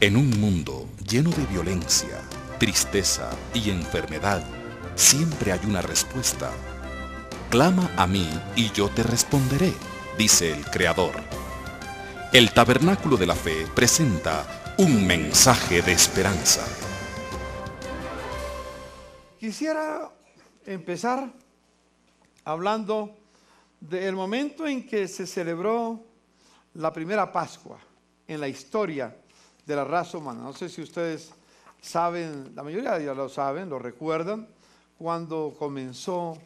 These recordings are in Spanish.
En un mundo lleno de violencia, tristeza y enfermedad, siempre hay una respuesta. Clama a mí y yo te responderé, dice el Creador. El Tabernáculo de la Fe presenta un mensaje de esperanza. Quisiera empezar hablando del momento en que se celebró la primera Pascua en la historia de la raza humana. No sé si ustedes saben, la mayoría ya lo saben, lo recuerdan, cuando comenzó,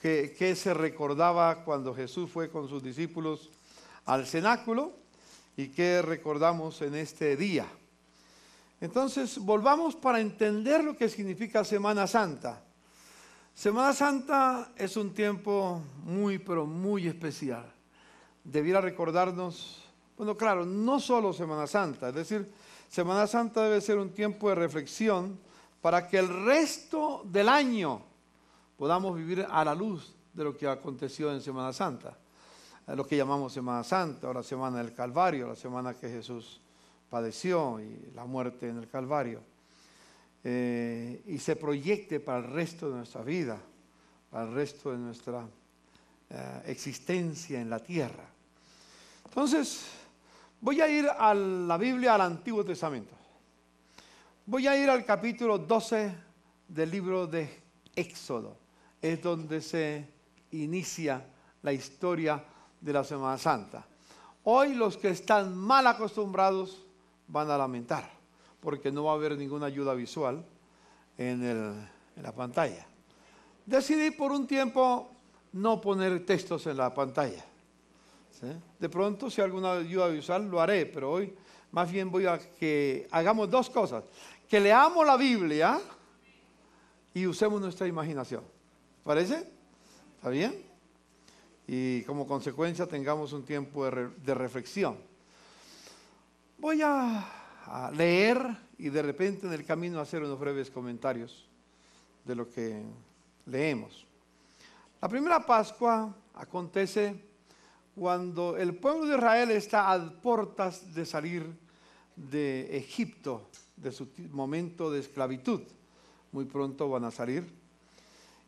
que, se recordaba cuando Jesús fue con sus discípulos al cenáculo y qué recordamos en este día. Entonces, volvamos para entender lo que significa Semana Santa. Semana Santa es un tiempo muy, pero muy especial. Debiera recordarnos bueno, claro, no solo Semana Santa, es decir, Semana Santa debe ser un tiempo de reflexión para que el resto del año podamos vivir a la luz de lo que aconteció en Semana Santa, eh, lo que llamamos Semana Santa, o la Semana del Calvario, la semana que Jesús padeció y la muerte en el Calvario, eh, y se proyecte para el resto de nuestra vida, para el resto de nuestra eh, existencia en la tierra. Entonces, Voy a ir a la Biblia, al Antiguo Testamento. Voy a ir al capítulo 12 del libro de Éxodo. Es donde se inicia la historia de la Semana Santa. Hoy los que están mal acostumbrados van a lamentar, porque no va a haber ninguna ayuda visual en, en la pantalla. Decidí por un tiempo no poner textos en la pantalla ¿eh? De pronto, si alguna ayuda visual, lo haré, pero hoy más bien voy a que hagamos dos cosas. Que leamos la Biblia y usemos nuestra imaginación. ¿Parece? ¿Está bien? Y como consecuencia tengamos un tiempo de, reflexión. Voy a, a leer y de repente en el camino hacer unos breves comentarios de lo que leemos. La primera Pascua acontece cuando el pueblo de Israel está a puertas de salir de Egipto, de su momento de esclavitud. Muy pronto van a salir.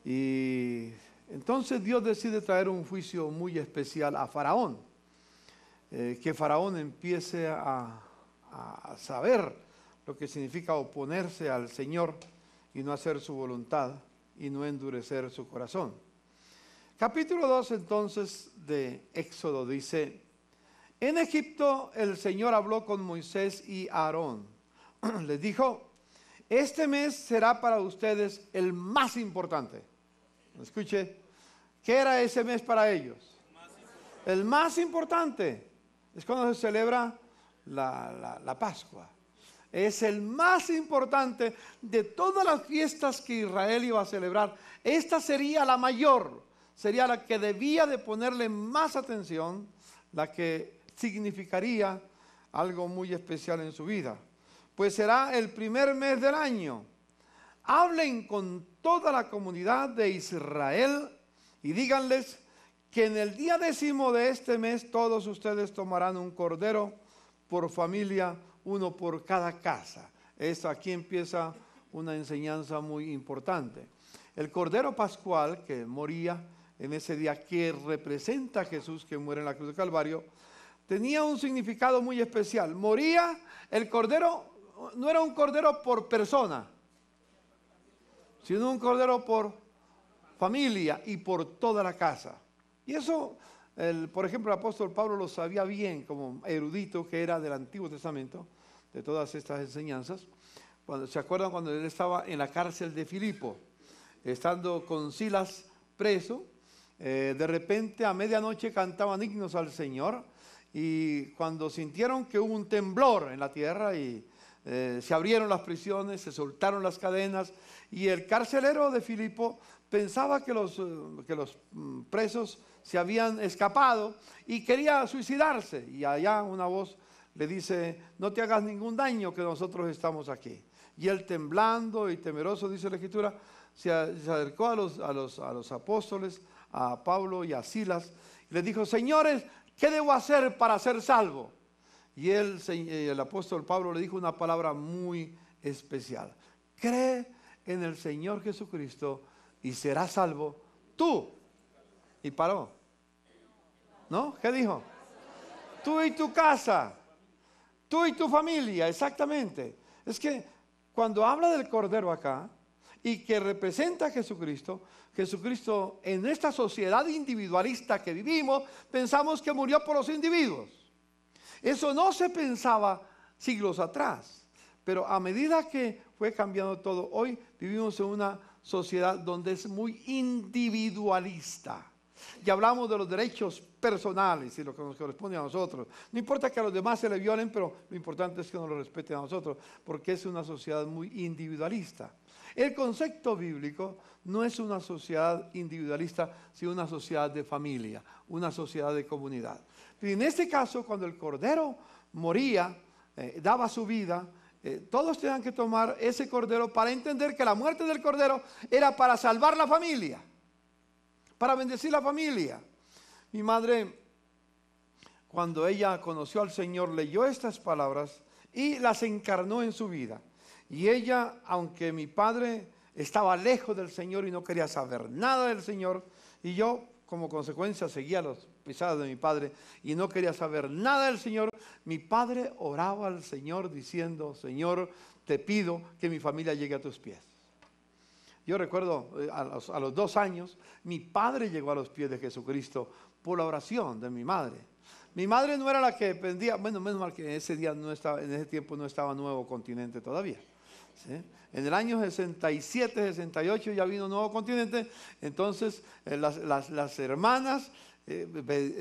Y entonces Dios decide traer un juicio muy especial a Faraón. Eh, que Faraón empiece a saber lo que significa oponerse al Señor y no hacer su voluntad y no endurecer su corazón. Capítulo 2 entonces de Éxodo dice, en Egipto el Señor habló con Moisés y Aarón. Les dijo, este mes será para ustedes el más importante. Escuche, ¿qué era ese mes para ellos? El más importante es cuando se celebra la, la Pascua. Es el más importante de todas las fiestas que Israel iba a celebrar. Esta sería la mayor sería la que debía de ponerle más atención, la que significaría algo muy especial en su vida. Pues será el primer mes del año. Hablen con toda la comunidad de Israel y díganles que en el día décimo de este mes todos ustedes tomarán un cordero por familia, uno por cada casa. Esto aquí empieza una enseñanza muy importante. El cordero pascual que moría en ese día que representa a Jesús que muere en la cruz de Calvario, tenía un significado muy especial. Moría el cordero, no era un cordero por persona, sino un cordero por familia y por toda la casa. Y eso, por ejemplo, el apóstol Pablo lo sabía bien como erudito que era del Antiguo Testamento, de todas estas enseñanzas. Cuando, ¿Se acuerdan cuando él estaba en la cárcel de Filipo? Estando con Silas preso, eh, de repente a medianoche cantaban himnos al Señor y cuando sintieron que hubo un temblor en la tierra y eh, se abrieron las prisiones, se soltaron las cadenas y el carcelero de Filipo pensaba que los, eh, mm, presos se habían escapado y quería suicidarse y allá una voz le dice, no te hagas ningún daño que nosotros estamos aquí. Y él temblando y temeroso, dice la escritura, se acercó a los, a los, a los apóstoles a Pablo y a Silas, y les dijo, señores, ¿qué debo hacer para ser salvo? Y el apóstol Pablo le dijo una palabra muy especial. Cree en el Señor Jesucristo y serás salvo tú. Y paró. ¿No? ¿Qué dijo? Tú y tu casa, tú y tu familia, exactamente. Es que cuando habla del Cordero acá, y que representa a Jesucristo, Jesucristo en esta sociedad individualista que vivimos, pensamos que murió por los individuos. Eso no se pensaba siglos atrás, pero a medida que fue cambiando todo, hoy vivimos en una sociedad donde es muy individualista. y hablamos de los derechos personales y lo que nos corresponde a nosotros. No importa que a los demás se le violen, pero lo importante es que nos lo respeten a nosotros, porque es una sociedad muy individualista. El concepto bíblico no es una sociedad individualista, sino una sociedad de familia, una sociedad de comunidad. Y en este caso, cuando el cordero moría, eh, daba su vida, eh, todos tenían que tomar ese cordero para entender que la muerte del cordero era para salvar la familia, para bendecir la familia. Mi madre, cuando ella conoció al Señor, leyó estas palabras y las encarnó en su vida. Y ella, aunque mi padre estaba lejos del Señor y no quería saber nada del Señor, y yo como consecuencia seguía los pisadas de mi padre y no quería saber nada del Señor, mi padre oraba al Señor diciendo, Señor, te pido que mi familia llegue a tus pies. Yo recuerdo eh, a los, dos años, mi padre llegó a los pies de Jesucristo por la oración de mi madre. Mi madre no era la que dependía, bueno, menos mal que en ese día no estaba, en ese tiempo no estaba Nuevo Continente todavía. En el año 67, 68 ya vino un nuevo continente, entonces eh, las, hermanas eh,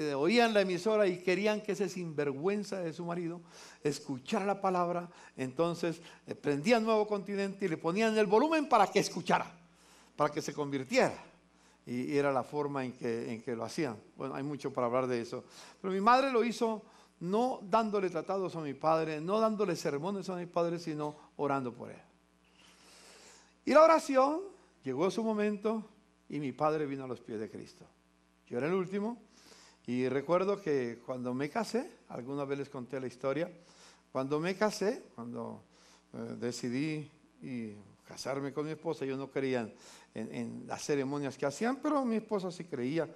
eh, oían la emisora y querían que ese sinvergüenza de su marido escuchara la palabra, entonces prendían nuevo continente y le ponían el volumen para que escuchara, para que se convirtiera y era la forma en que, en que, lo hacían. Bueno, hay mucho para hablar de eso. Pero mi madre lo hizo no dándole tratados a mi padre, no dándole sermones a mi padre, sino orando por él. Y la oración llegó a su momento y mi padre vino a los pies de Cristo. Yo era el último y recuerdo que cuando me casé, alguna vez les conté la historia, cuando me casé, cuando eh, decidí casarme con mi esposa, yo no creía en, las ceremonias que hacían, pero mi esposa sí creía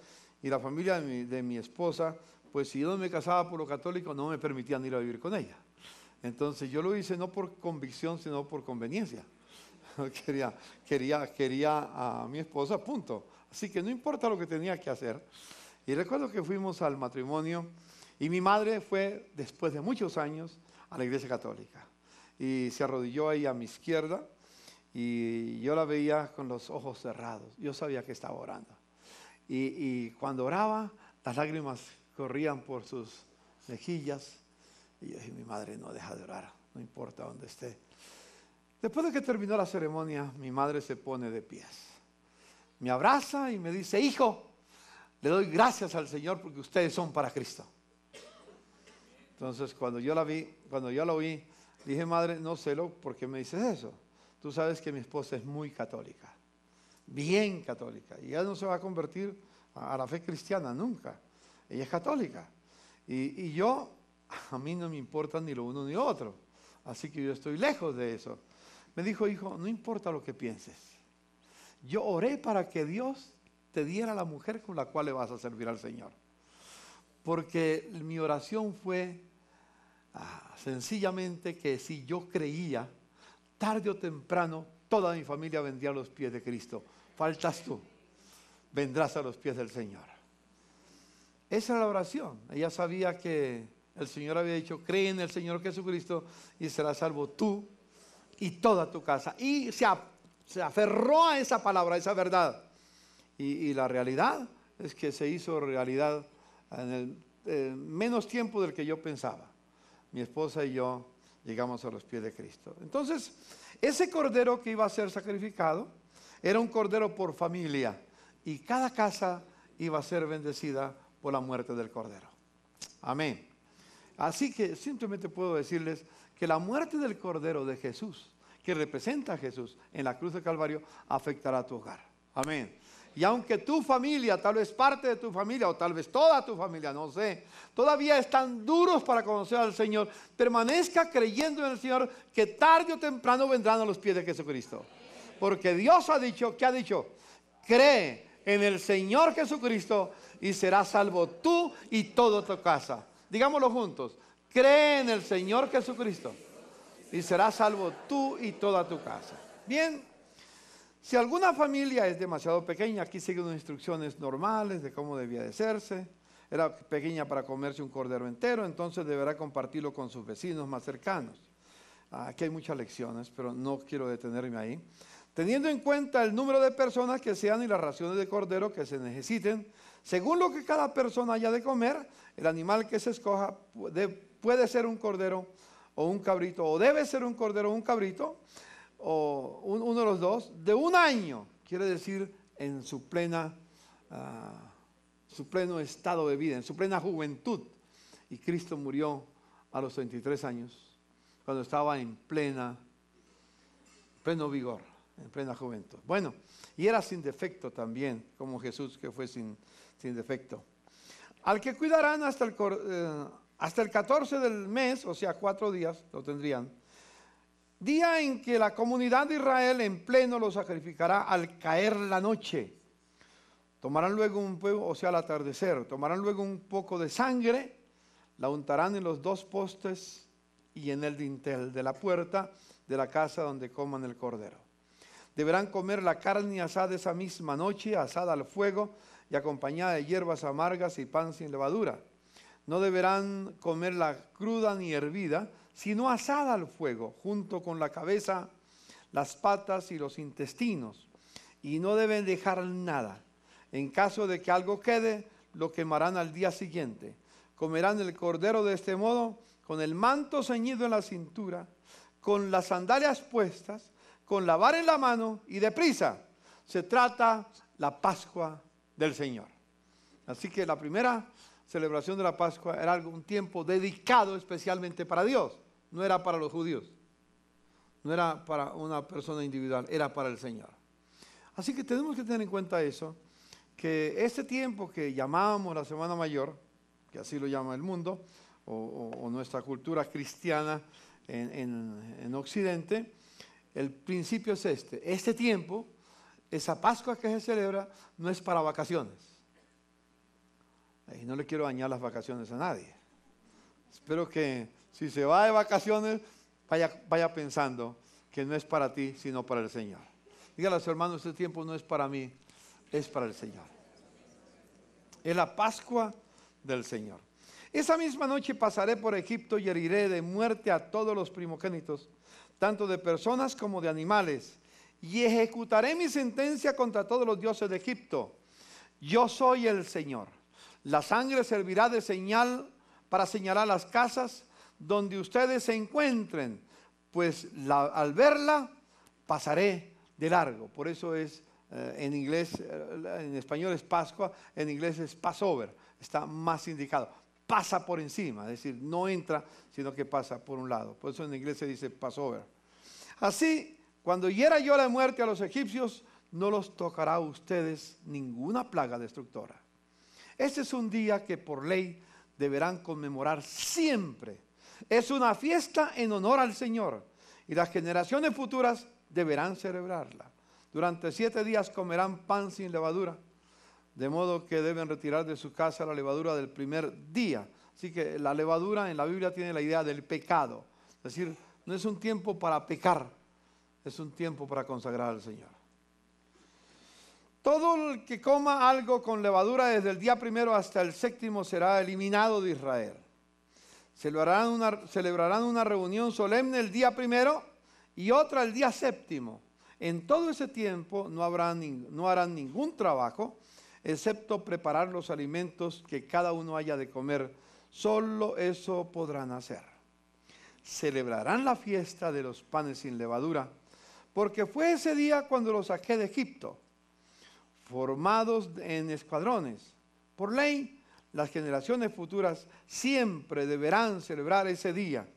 y la familia de mi, de mi esposa pues si yo no me casaba por lo católico, no me permitían ir a vivir con ella. Entonces yo lo hice no por convicción, sino por conveniencia. quería, quería, quería a mi esposa, punto. Así que no importa lo que tenía que hacer. Y recuerdo que fuimos al matrimonio y mi madre fue, después de muchos años, a la iglesia católica. Y se arrodilló ahí a mi izquierda y yo la veía con los ojos cerrados. Yo sabía que estaba orando. Y, y cuando oraba, las lágrimas corrían por sus mejillas. Y yo dije, mi madre no deja de orar, no importa dónde esté. Después de que terminó la ceremonia, mi madre se pone de pies. Me abraza y me dice, hijo, le doy gracias al Señor porque ustedes son para Cristo. Entonces, cuando yo la vi, cuando yo la oí, dije, madre, no sé lo, ¿por qué me dices eso? Tú sabes que mi esposa es muy católica, bien católica, y ella no se va a convertir a la fe cristiana nunca. Ella es católica. Y, yo, a mí no me importa ni lo uno ni lo otro. Así que yo estoy lejos de eso. Me dijo, hijo, no importa lo que pienses. Yo oré para que Dios te diera la mujer con la cual le vas a servir al Señor. Porque mi oración fue ah, sencillamente que si yo creía, tarde o temprano, toda mi familia vendría a los pies de Cristo. Faltas tú, vendrás a los pies del Señor. Esa era la oración. Ella sabía que el Señor había dicho, cree en el Señor Jesucristo y será salvo tú y toda tu casa. Y se, aferró a esa palabra, a esa verdad. Y, la realidad es que se hizo realidad en el menos tiempo del que yo pensaba. Mi esposa y yo llegamos a los pies de Cristo. Entonces, ese cordero que iba a ser sacrificado era un cordero por familia y cada casa iba a ser bendecida por la muerte del Cordero. Amén. Así que simplemente puedo decirles que la muerte del Cordero de Jesús, que representa a Jesús en la cruz de Calvario, afectará a tu hogar. Amén. Y aunque tu familia, tal vez parte de tu familia o tal vez toda tu familia, no sé, todavía están duros para conocer al Señor, permanezca creyendo en el Señor que tarde o temprano vendrán a los pies de Jesucristo. Porque Dios ha dicho, ¿qué ha dicho? Cree en el Señor Jesucristo y serás salvo tú y toda tu casa. Digámoslo juntos. Cree en el Señor Jesucristo y serás salvo tú y toda tu casa. Bien, si alguna familia es demasiado pequeña, aquí siguen unas instrucciones normales de cómo debía de serse. Era pequeña para comerse un cordero entero, entonces deberá compartirlo con sus vecinos más cercanos. Aquí hay muchas lecciones, pero no quiero detenerme ahí. Teniendo en cuenta el número de personas que sean y las raciones de cordero que se necesiten, según lo que cada persona haya de comer, el animal que se escoja puede ser un cordero o un cabrito, o debe ser un cordero o un cabrito, o uno de los dos, de un año, quiere decir en su plena, ah, su pleno estado de vida, en su plena juventud. Y Cristo murió a los 23 años, cuando estaba en plena, pleno vigor, en plena juventud. Bueno, y era sin defecto también, como Jesús que fue sin, sin defecto. Al que cuidarán hasta el, eh, hasta el 14 del mes, o sea, cuatro días lo tendrían. Día en que la comunidad de Israel en pleno lo sacrificará al caer la noche. Tomarán luego un poco, o sea, al atardecer, tomarán luego un poco de sangre, la untarán en los dos postes y en el dintel de la puerta de la casa donde coman el cordero. Deberán comer la carne asada esa misma noche, asada al fuego, y acompañada de hierbas amargas y pan sin levadura. No deberán comerla cruda ni hervida, sino asada al fuego, junto con la cabeza, las patas y los intestinos. Y no deben dejar nada. En caso de que algo quede, lo quemarán al día siguiente. Comerán el cordero de este modo, con el manto ceñido en la cintura, con las sandalias puestas, con lavar en la mano y deprisa. Se trata la Pascua del Señor. Así que la primera celebración de la Pascua era un tiempo dedicado especialmente para Dios, no era para los judíos, no era para una persona individual, era para el Señor. Así que tenemos que tener en cuenta eso, que este tiempo que llamábamos la Semana Mayor, que así lo llama el mundo, o, nuestra cultura cristiana en, en Occidente, el principio es este. Este tiempo esa Pascua que se celebra no es para vacaciones. Y no le quiero dañar las vacaciones a nadie. Espero que si se va de vacaciones, vaya, vaya pensando que no es para ti, sino para el Señor. Dígale a su este tiempo no es para mí, es para el Señor. Es la Pascua del Señor. Esa misma noche pasaré por Egipto y heriré de muerte a todos los primogénitos, tanto de personas como de animales y ejecutaré mi sentencia contra todos los dioses de Egipto. Yo soy el Señor. La sangre servirá de señal para señalar las casas donde ustedes se encuentren, pues al verla pasaré de largo. Por eso es eh, en inglés, eh, en español es Pascua, en inglés es Passover, está más indicado. Pasa por encima, es decir, no entra, sino que pasa por un lado. Por eso en inglés se dice Passover. Así cuando hiera yo la muerte a los egipcios, no los tocará a ustedes ninguna plaga destructora. Este es un día que por ley deberán conmemorar siempre. Es una fiesta en honor al Señor y las generaciones futuras deberán celebrarla. Durante siete días comerán pan sin levadura, de modo que deben retirar de su casa la levadura del primer día. Así que la levadura en la Biblia tiene la idea del pecado. Es decir, no es un tiempo para pecar, es un tiempo para consagrar al Señor. Todo el que coma algo con levadura desde el día primero hasta el séptimo será eliminado de Israel. Celebrarán una, celebrarán una reunión solemne el día primero y otra el día séptimo. En todo ese tiempo no, no harán ningún trabajo, excepto preparar los alimentos que cada uno haya de comer. Solo eso podrán hacer. Celebrarán la fiesta de los panes sin levadura porque fue ese día cuando los saqué de Egipto, formados en escuadrones. Por ley, las generaciones futuras siempre deberán celebrar ese día.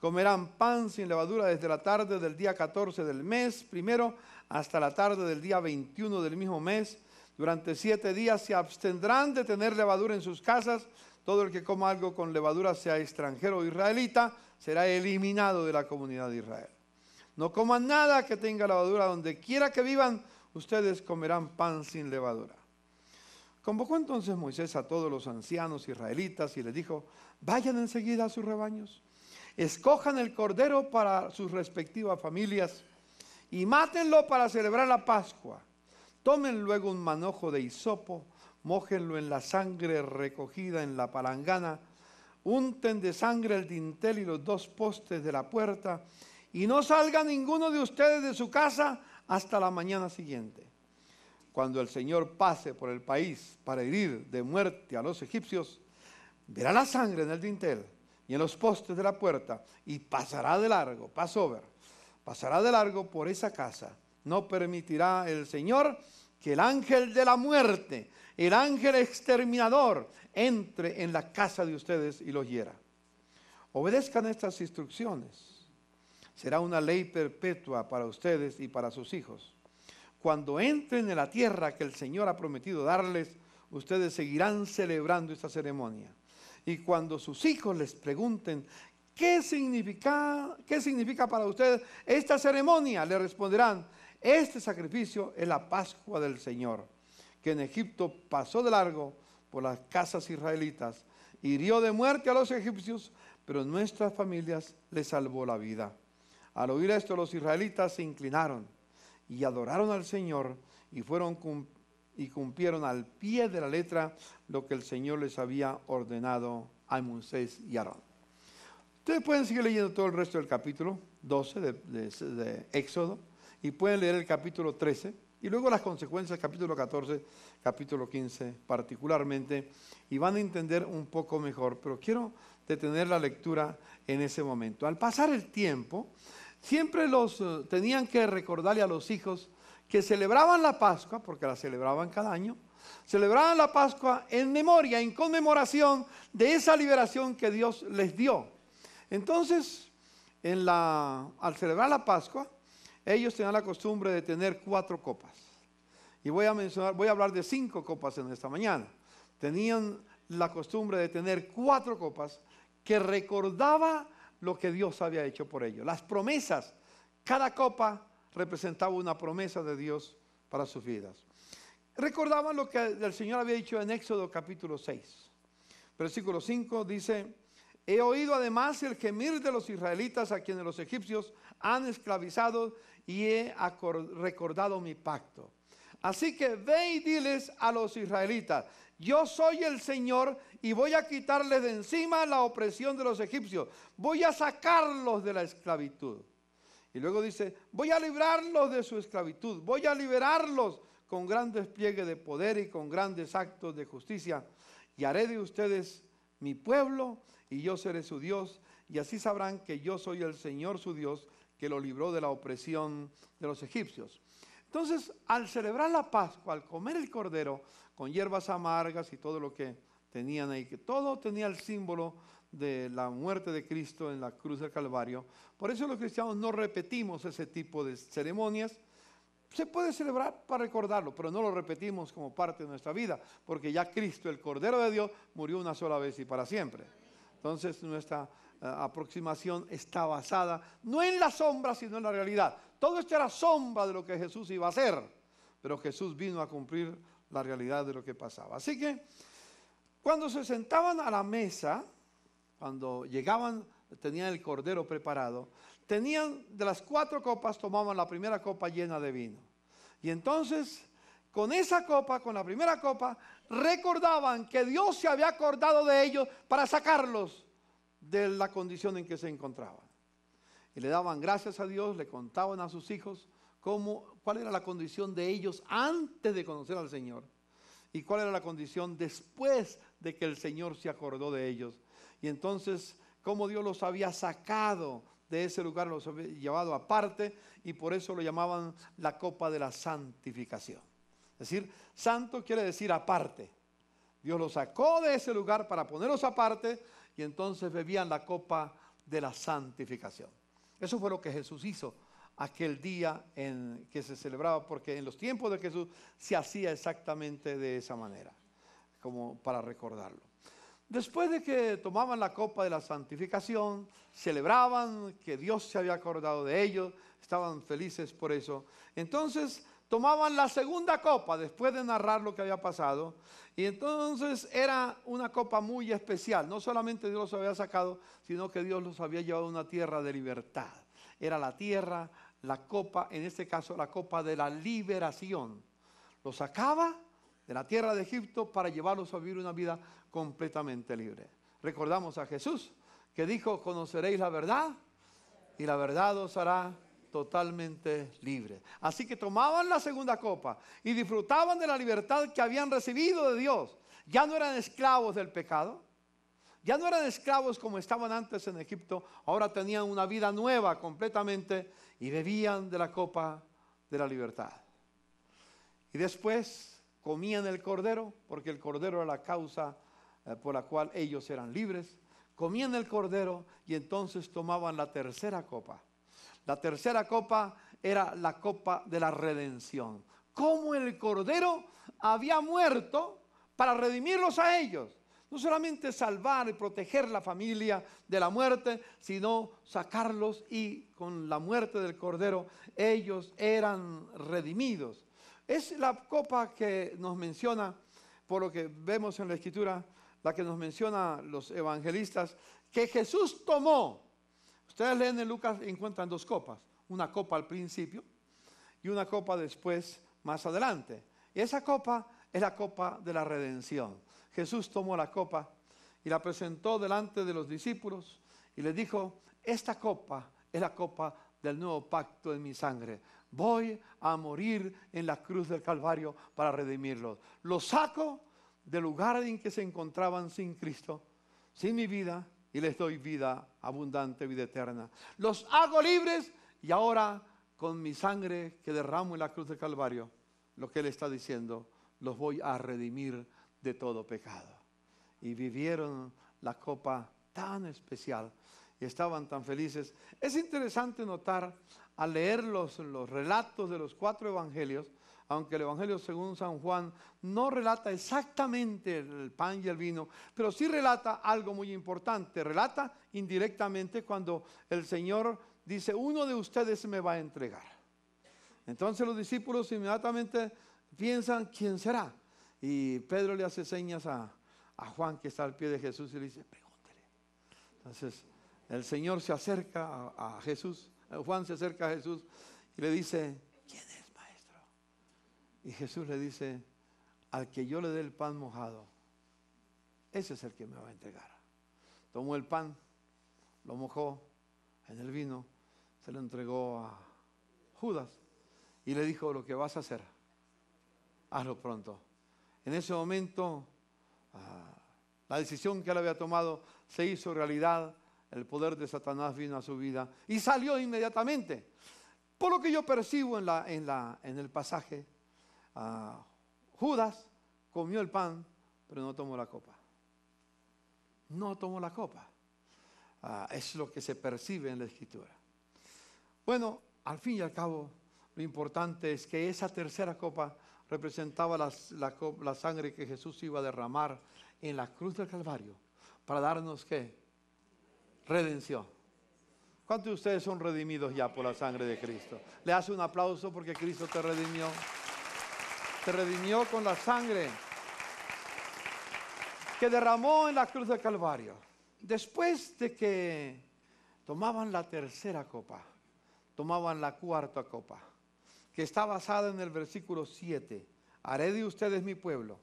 Comerán pan sin levadura desde la tarde del día 14 del mes primero hasta la tarde del día 21 del mismo mes. Durante siete días se abstendrán de tener levadura en sus casas. Todo el que coma algo con levadura, sea extranjero o israelita, será eliminado de la comunidad de Israel. No coman nada que tenga levadura, donde quiera que vivan, ustedes comerán pan sin levadura. Convocó entonces Moisés a todos los ancianos israelitas y les dijo, vayan enseguida a sus rebaños, escojan el cordero para sus respectivas familias y mátenlo para celebrar la Pascua. Tomen luego un manojo de hisopo, mójenlo en la sangre recogida en la palangana, unten de sangre el dintel y los dos postes de la puerta y no salga ninguno de ustedes de su casa hasta la mañana siguiente. Cuando el Señor pase por el país para herir de muerte a los egipcios, verá la sangre en el dintel y en los postes de la puerta y pasará de largo, pasover, pasará de largo por esa casa. No permitirá el Señor que el ángel de la muerte, el ángel exterminador, entre en la casa de ustedes y los hiera. Obedezcan estas instrucciones Será una ley perpetua para ustedes y para sus hijos. Cuando entren en la tierra que el Señor ha prometido darles, ustedes seguirán celebrando esta ceremonia. Y cuando sus hijos les pregunten, ¿qué significa, qué significa para ustedes esta ceremonia? Le responderán, este sacrificio es la Pascua del Señor, que en Egipto pasó de largo por las casas israelitas, hirió de muerte a los egipcios, pero nuestras familias les salvó la vida. Al oír esto, los israelitas se inclinaron y adoraron al Señor y fueron y cumplieron al pie de la letra lo que el Señor les había ordenado a Moisés y Aarón. Ustedes pueden seguir leyendo todo el resto del capítulo 12 de, de Éxodo y pueden leer el capítulo 13 y luego las consecuencias, capítulo 14, capítulo 15 particularmente, y van a entender un poco mejor, pero quiero detener la lectura en ese momento. Al pasar el tiempo, siempre los eh, tenían que recordarle a los hijos que celebraban la Pascua, porque la celebraban cada año, celebraban la Pascua en memoria, en conmemoración de esa liberación que Dios les dio. Entonces, al celebrar la Pascua, ellos tenían la costumbre de tener cuatro copas. Y voy a mencionar, voy a hablar de cinco copas en esta mañana. Tenían la costumbre de tener cuatro copas que recordaba lo que Dios había hecho por ellos. Las promesas, cada copa representaba una promesa de Dios para sus vidas. Recordaban lo que el Señor había dicho en Éxodo capítulo 6. Versículo 5 dice, he oído además el gemir de los israelitas a quienes los egipcios han esclavizado y he recordado mi pacto. Así que ve y diles a los israelitas, yo soy el Señor y voy a quitarles de encima la opresión de los egipcios. Voy a sacarlos de la esclavitud. Y luego dice, voy a librarlos de su esclavitud. Voy a liberarlos con gran despliegue de poder y con grandes actos de justicia. Y haré de ustedes mi pueblo y yo seré su Dios. Y así sabrán que yo soy el Señor su Dios que lo libró de la opresión de los egipcios. Entonces, al celebrar la Pascua, al comer el cordero, con hierbas amargas y todo lo que tenían ahí, que todo tenía el símbolo de la muerte de Cristo en la cruz del Calvario. Por eso los cristianos no repetimos ese tipo de ceremonias. Se puede celebrar para recordarlo, pero no lo repetimos como parte de nuestra vida, porque ya Cristo, el Cordero de Dios, murió una sola vez y para siempre. Entonces nuestra eh, aproximación está basada no en la sombra, sino en la realidad. Todo esto era sombra de lo que Jesús iba a hacer, pero Jesús vino a cumplir la realidad de lo que pasaba. Así que cuando se sentaban a la mesa, cuando llegaban, tenían el cordero preparado, tenían de las cuatro copas, tomaban la primera copa llena de vino. Y entonces, con esa copa, con la primera copa, recordaban que Dios se había acordado de ellos para sacarlos de la condición en que se encontraban. Y le daban gracias a Dios, le contaban a sus hijos cuál era la condición de ellos antes de conocer al Señor y cuál era la condición después de que el Señor se acordó de ellos. Y entonces, cómo Dios los había sacado de ese lugar, los había llevado aparte y por eso lo llamaban la copa de la santificación. Es decir, santo quiere decir aparte. Dios los sacó de ese lugar para ponerlos aparte y entonces bebían la copa de la santificación. Eso fue lo que Jesús hizo aquel día en que se celebraba, porque en los tiempos de Jesús se hacía exactamente de esa manera, como para recordarlo. Después de que tomaban la copa de la santificación, celebraban que Dios se había acordado de ellos, estaban felices por eso. Entonces tomaban la segunda copa después de narrar lo que había pasado. Y entonces era una copa muy especial. No solamente Dios los había sacado, sino que Dios los había llevado a una tierra de libertad. Era la tierra la copa, en este caso la copa de la liberación. Los sacaba de la tierra de Egipto para llevarlos a vivir una vida completamente libre. Recordamos a Jesús que dijo, conoceréis la verdad y la verdad os hará totalmente libre. Así que tomaban la segunda copa y disfrutaban de la libertad que habían recibido de Dios. Ya no eran esclavos del pecado, ya no eran esclavos como estaban antes en Egipto, ahora tenían una vida nueva completamente y bebían de la copa de la libertad. Y después comían el cordero, porque el cordero era la causa eh, por la cual ellos eran libres. Comían el cordero y entonces tomaban la tercera copa. La tercera copa era la copa de la redención. Como el cordero había muerto para redimirlos a ellos. No solamente salvar y proteger la familia de la muerte, sino sacarlos y con la muerte del Cordero ellos eran redimidos. Es la copa que nos menciona, por lo que vemos en la escritura, la que nos menciona los evangelistas, que Jesús tomó. Ustedes leen en Lucas y encuentran dos copas, una copa al principio y una copa después, más adelante. Y esa copa es la copa de la redención. Jesús tomó la copa y la presentó delante de los discípulos y les dijo, esta copa es la copa del nuevo pacto en mi sangre. Voy a morir en la cruz del Calvario para redimirlos. Los saco del lugar en que se encontraban sin Cristo, sin mi vida, y les doy vida abundante, vida eterna. Los hago libres y ahora con mi sangre que derramo en la cruz del Calvario, lo que Él está diciendo, los voy a redimir de todo pecado. Y vivieron la copa tan especial y estaban tan felices. Es interesante notar al leer los, los relatos de los cuatro evangelios, aunque el Evangelio según San Juan no relata exactamente el pan y el vino, pero sí relata algo muy importante, relata indirectamente cuando el Señor dice, uno de ustedes me va a entregar. Entonces los discípulos inmediatamente piensan, ¿quién será? Y Pedro le hace señas a, Juan que está al pie de Jesús y le dice, pregúntele. Entonces el Señor se acerca a, a Jesús, eh, Juan se acerca a Jesús y le dice, ¿quién es maestro? Y Jesús le dice, al que yo le dé el pan mojado, ese es el que me va a entregar. Tomó el pan, lo mojó en el vino, se lo entregó a Judas y le dijo, lo que vas a hacer, hazlo pronto. En ese momento, ah, la decisión que él había tomado se hizo realidad. El poder de Satanás vino a su vida y salió inmediatamente. Por lo que yo percibo en, el pasaje, ah, Judas comió el pan, pero no tomó la copa. No tomó la copa. Ah, es lo que se percibe en la escritura. Bueno, al fin y al cabo, lo importante es que esa tercera copa representaba la, sangre que Jesús iba a derramar en la cruz del Calvario para darnos qué? Redención. ¿Cuántos de ustedes son redimidos ya por la sangre de Cristo? Le hace un aplauso porque Cristo te redimió. Te redimió con la sangre que derramó en la cruz del Calvario. Después de que tomaban la tercera copa, tomaban la cuarta copa que está basada en el versículo 7. Haré de ustedes mi pueblo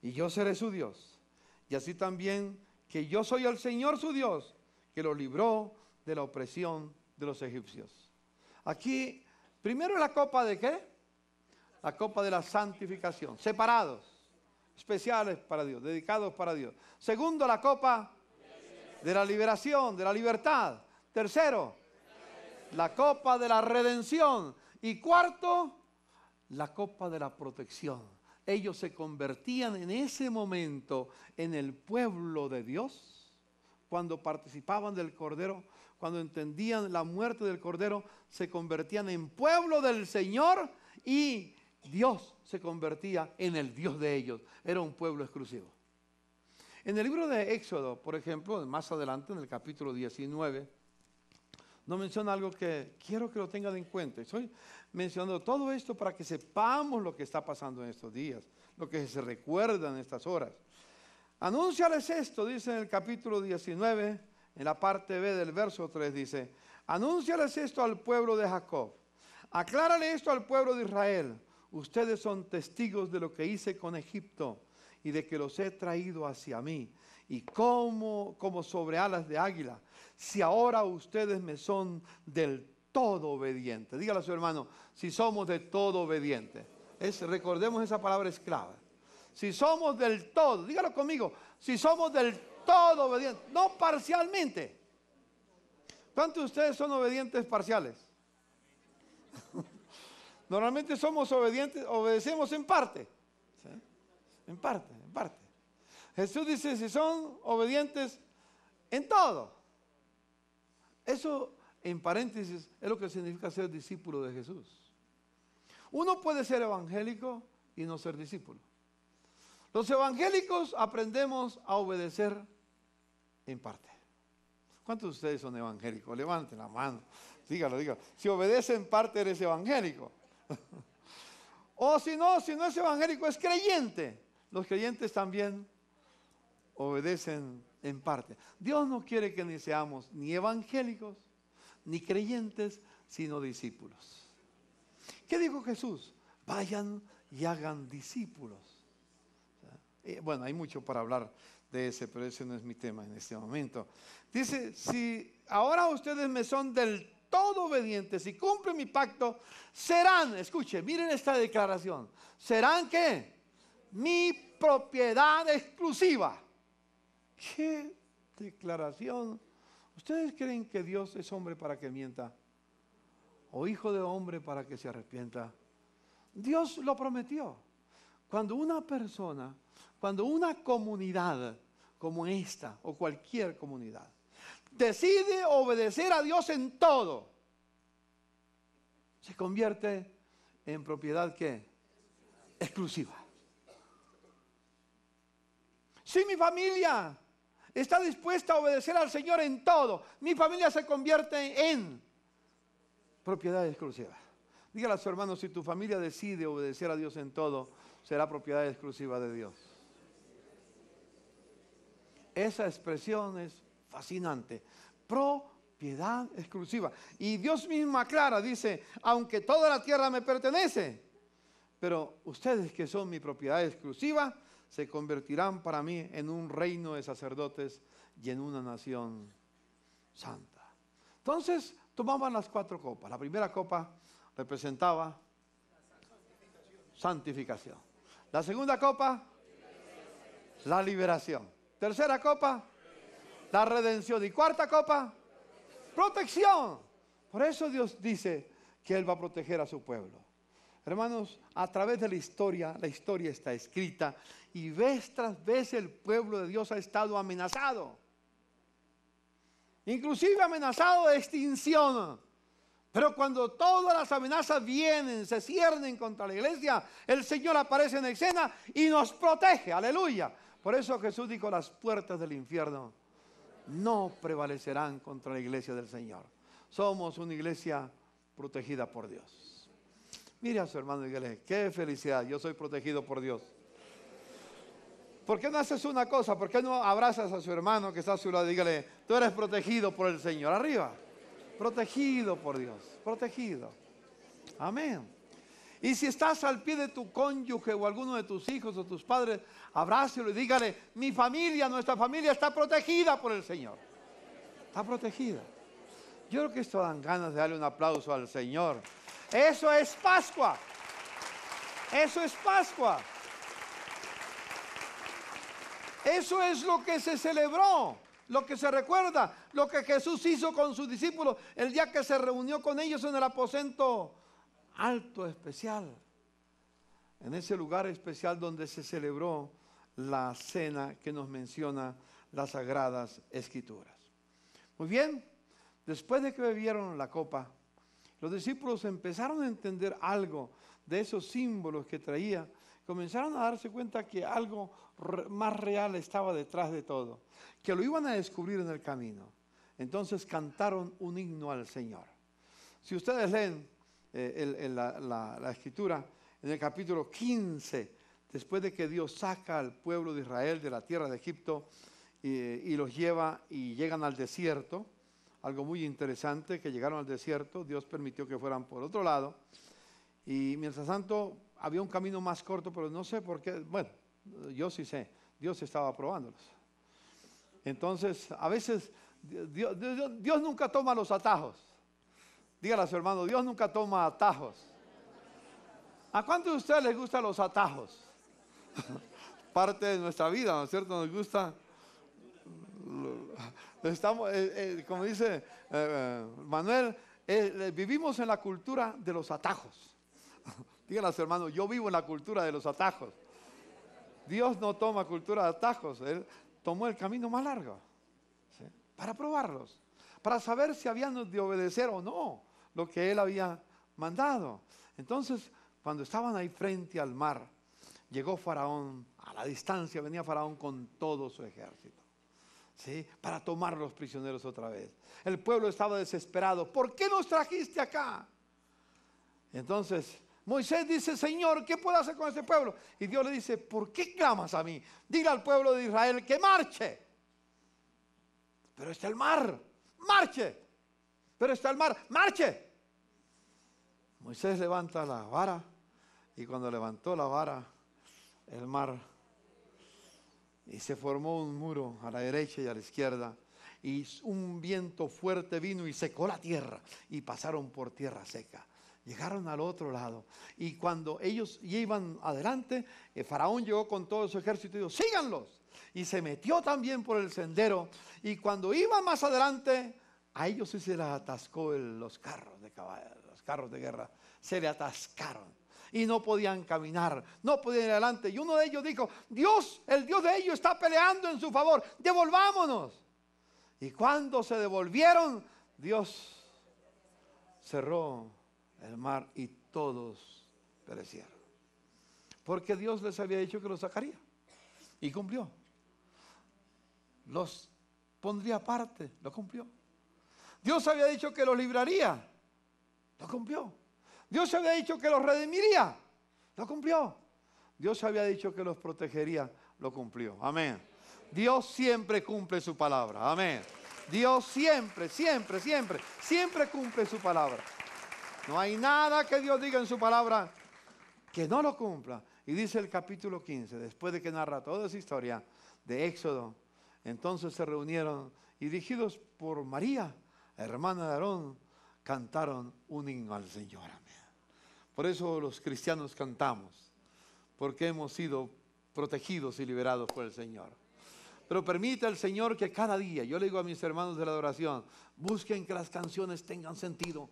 y yo seré su Dios. Y así también que yo soy el Señor su Dios, que lo libró de la opresión de los egipcios. Aquí, primero la copa de qué? La copa de la santificación, separados, especiales para Dios, dedicados para Dios. Segundo, la copa de la liberación, de la libertad. Tercero, la copa de la redención. Y cuarto, la copa de la protección. Ellos se convertían en ese momento en el pueblo de Dios cuando participaban del Cordero, cuando entendían la muerte del Cordero, se convertían en pueblo del Señor y Dios se convertía en el Dios de ellos. Era un pueblo exclusivo. En el libro de Éxodo, por ejemplo, más adelante en el capítulo 19, no menciona algo que quiero que lo tengan en cuenta. Estoy mencionando todo esto para que sepamos lo que está pasando en estos días, lo que se recuerda en estas horas. Anúnciales esto, dice en el capítulo 19, en la parte B del verso 3, dice, anúnciales esto al pueblo de Jacob, aclárale esto al pueblo de Israel, ustedes son testigos de lo que hice con Egipto y de que los he traído hacia mí y como, como sobre alas de águila. Si ahora ustedes me son del todo obediente. Dígale a su hermano, si somos del todo obedientes. recordemos esa palabra esclava. Si somos del todo, dígalo conmigo, si somos del todo obedientes. no parcialmente. ¿Cuántos de ustedes son obedientes parciales? Normalmente somos obedientes, obedecemos en parte. En parte, en parte. Jesús dice, si son obedientes en todo. Eso, en paréntesis, es lo que significa ser discípulo de Jesús. Uno puede ser evangélico y no ser discípulo. Los evangélicos aprendemos a obedecer en parte. ¿Cuántos de ustedes son evangélicos? Levanten la mano. Dígalo, dígalo. Si obedece en parte, eres evangélico. o si no, si no es evangélico, es creyente. Los creyentes también obedecen en parte. Dios no quiere que ni seamos ni evangélicos, ni creyentes, sino discípulos. ¿Qué dijo Jesús? Vayan y hagan discípulos. Eh, bueno, hay mucho para hablar de ese, pero ese no es mi tema en este momento. Dice, si ahora ustedes me son del todo obedientes y cumplen mi pacto, serán, escuche, miren esta declaración, serán que mi propiedad exclusiva. Qué declaración. ¿Ustedes creen que Dios es hombre para que mienta? ¿O hijo de hombre para que se arrepienta? Dios lo prometió. Cuando una persona, cuando una comunidad como esta o cualquier comunidad decide obedecer a Dios en todo, se convierte en propiedad que exclusiva. Sí, mi familia está dispuesta a obedecer al Señor en todo. Mi familia se convierte en propiedad exclusiva. Dígale a su hermano, si tu familia decide obedecer a Dios en todo, será propiedad exclusiva de Dios. Esa expresión es fascinante. Propiedad exclusiva. Y Dios mismo aclara, dice, aunque toda la tierra me pertenece, pero ustedes que son mi propiedad exclusiva, se convertirán para mí en un reino de sacerdotes y en una nación santa. Entonces tomaban las cuatro copas. La primera copa representaba santificación. La segunda copa, la liberación. Tercera copa, la redención. Y cuarta copa, protección. Por eso Dios dice que Él va a proteger a su pueblo. Hermanos, a través de la historia, la historia está escrita y vez tras vez el pueblo de Dios ha estado amenazado. Inclusive amenazado de extinción. Pero cuando todas las amenazas vienen, se ciernen contra la iglesia, el Señor aparece en escena y nos protege. Aleluya. Por eso Jesús dijo, las puertas del infierno no prevalecerán contra la iglesia del Señor. Somos una iglesia protegida por Dios. Mire a su hermano y dígale, qué felicidad, yo soy protegido por Dios. ¿Por qué no haces una cosa? ¿Por qué no abrazas a su hermano que está a su lado y dígale, tú eres protegido por el Señor? Arriba. Protegido por Dios. Protegido. Amén. Y si estás al pie de tu cónyuge o alguno de tus hijos o tus padres, abrácelo y dígale, mi familia, nuestra familia está protegida por el Señor. Está protegida. Yo creo que esto dan ganas de darle un aplauso al Señor. Eso es Pascua. Eso es Pascua. Eso es lo que se celebró, lo que se recuerda, lo que Jesús hizo con sus discípulos el día que se reunió con ellos en el aposento alto especial, en ese lugar especial donde se celebró la cena que nos menciona las sagradas escrituras. Muy bien, después de que bebieron la copa, los discípulos empezaron a entender algo de esos símbolos que traía. Comenzaron a darse cuenta que algo más real estaba detrás de todo, que lo iban a descubrir en el camino. Entonces cantaron un himno al Señor. Si ustedes leen eh, la, la escritura en el capítulo 15, después de que Dios saca al pueblo de Israel de la tierra de Egipto, eh, y, los lleva y llegan al desierto algo muy interesante, que llegaron al desierto, Dios permitió que fueran por otro lado, y mientras tanto había un camino más corto, pero no sé por qué, bueno, yo sí sé, Dios estaba probándolos. Entonces, a veces Dios, nunca toma los atajos. Dígale a su hermano, Dios nunca toma atajos. ¿A cuántos de ustedes les gustan los atajos? Parte de nuestra vida, ¿no es cierto? Nos gusta Estamos, eh, eh, como dice eh, Manuel, vivimos en la cultura de los atajos. Díganle hermanos. yo vivo en la cultura de los atajos. Dios no toma cultura de atajos, Él tomó el camino más largo para probarlos, para saber si habían de obedecer o no lo que Él había mandado. Entonces, cuando estaban ahí frente al mar, llegó Faraón, a la distancia venía Faraón con todo su ejército. ¿sí? para tomar los prisioneros otra vez. El pueblo estaba desesperado. ¿Por qué nos trajiste acá? Entonces Moisés dice, Señor, ¿qué puedo hacer con este pueblo? Y Dios le dice, ¿por qué clamas a mí? Dile al pueblo de Israel que marche. Pero está el mar, marche. Pero está el mar, marche. Moisés levanta la vara y cuando levantó la vara, el mar y se formó un muro a la derecha y a la izquierda. Y un viento fuerte vino y secó la tierra y pasaron por tierra seca. Llegaron al otro lado. Y cuando ellos iban adelante, el eh, faraón llegó con todo su ejército y dijo, síganlos. Y se metió también por el sendero. Y cuando iban más adelante, a ellos se les atascó los carros de los carros de guerra. Se le atascaron y no podían caminar, no podían ir adelante. Y uno de ellos dijo, Dios, el Dios de ellos está peleando en su favor, devolvámonos. Y cuando se devolvieron, Dios cerró el mar y todos perecieron. Porque Dios les había dicho que los sacaría. Y cumplió. Los pondría aparte. Lo cumplió. Dios había dicho que los libraría. Lo cumplió. Dios había dicho que los redimiría, lo cumplió. Dios había dicho que los protegería, lo cumplió. Amén. Dios siempre cumple su palabra. Amén. Dios siempre, siempre, siempre, siempre cumple su palabra. No hay nada que Dios diga en su palabra que no lo cumpla. Y dice el capítulo 15, después de que narra toda esa historia de Éxodo, entonces se reunieron y dirigidos por María, hermana de Aarón, cantaron un himno al Señor. Por eso los cristianos cantamos, porque hemos sido protegidos y liberados por el Señor. Pero permita al Señor que cada día, yo le digo a mis hermanos de la adoración, busquen que las canciones tengan sentido.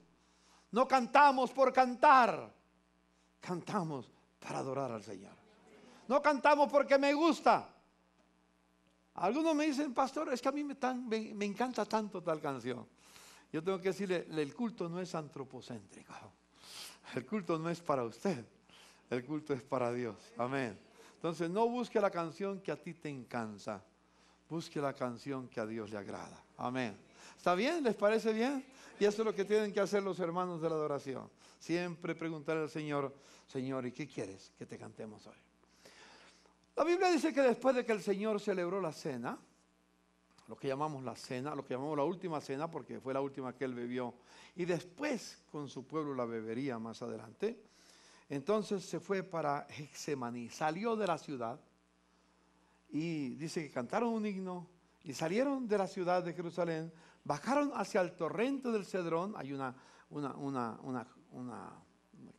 No cantamos por cantar, cantamos para adorar al Señor. No cantamos porque me gusta. Algunos me dicen, pastor, es que a mí me, me, me encanta tanto tal canción. Yo tengo que decirle, el culto no es antropocéntrico. El culto no es para usted, el culto es para Dios. Amén. Entonces no busque la canción que a ti te encanta, busque la canción que a Dios le agrada. Amén. ¿Está bien? ¿Les parece bien? Y eso es lo que tienen que hacer los hermanos de la adoración. Siempre preguntar al Señor, Señor, ¿y qué quieres que te cantemos hoy? La Biblia dice que después de que el Señor celebró la cena, lo que llamamos la cena, lo que llamamos la última cena, porque fue la última que él bebió, y después con su pueblo la bebería más adelante. Entonces se fue para Hexemaní, salió de la ciudad y dice que cantaron un himno y salieron de la ciudad de Jerusalén, bajaron hacia el torrente del Cedrón, hay una, una